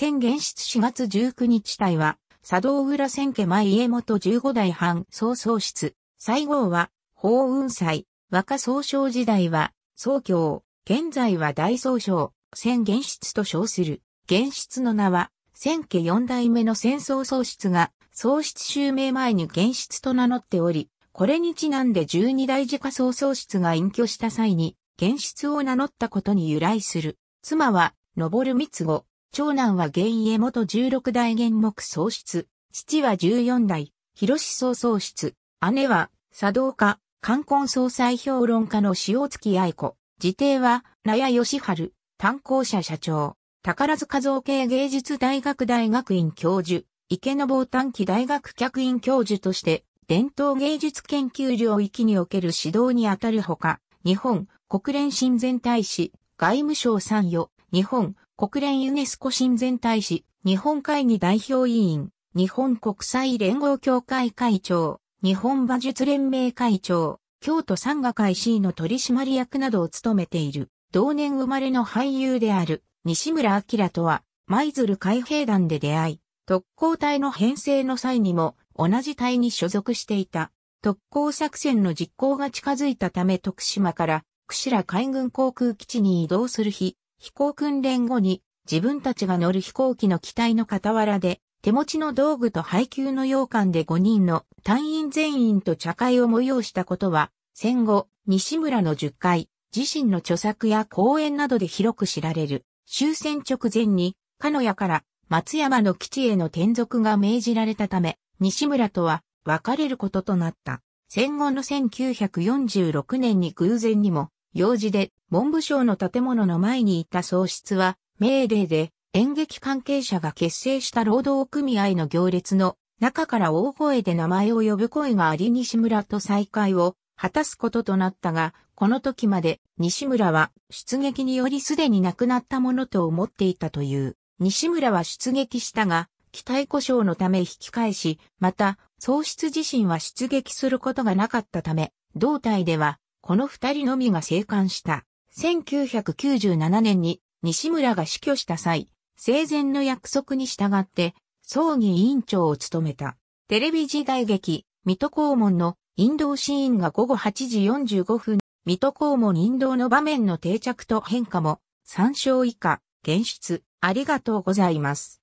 宣元室4月19日隊は、佐道浦千家前家元15代半総総室、西郷は、法雲祭、若総称時代は、総教、現在は大総称、宣元室と称する。元室の名は、千家四代目の戦争総室が、総室襲名前に元室と名乗っており、これにちなんで十二代自家総総室が隠居した際に、元室を名乗ったことに由来する。妻は、昇光子、長男は源家元16代元木喪失、父は14代、広志総喪失、姉は、茶道家、冠婚総裁評論家の塩月愛子、自邸は、名谷義春、炭鉱社社長、宝塚造形芸術大学大学院教授、池坊短期大学客員教授として、伝統芸術研究領域における指導にあたるほか、日本国連親善大使、外務省参与、日本国連ユネスコ親善大使、日本会議代表委員、日本国際連合協会会長、日本馬術連盟会長、京都産学会 C の取締役などを務めている、同年生まれの俳優である、西村明とは、舞鶴海兵団で出会い、特攻隊の編成の際にも、同じ隊に所属していた。特攻作戦の実行が近づいたため徳島から、串良海軍航空基地に移動する日、飛行訓練後に自分たちが乗る飛行機の機体の傍らで手持ちの道具と配給の洋館で5人の隊員全員と茶会を催したことは戦後西村の10回自身の著作や講演などで広く知られる終戦直前に鹿屋から松山の基地への転属が命じられたため西村とは別れることとなった。戦後の1946年に偶然にも用事で文部省の建物の前にいた喪失は、命令で演劇関係者が結成した労働組合の行列の中から大声で名前を呼ぶ声があり西村と再会を果たすこととなったが、この時まで西村は出撃によりすでに亡くなったものと思っていたという。西村は出撃したが、機体故障のため引き返し、また、喪失自身は出撃することがなかったため、胴体ではこの二人のみが生還した。1997年に西村が死去した際、生前の約束に従って葬儀委員長を務めた。テレビ時代劇、水戸黄門の引導シーンが午後8時45分、水戸黄門引導の場面の定着と変化も参照以下、現出ありがとうございます。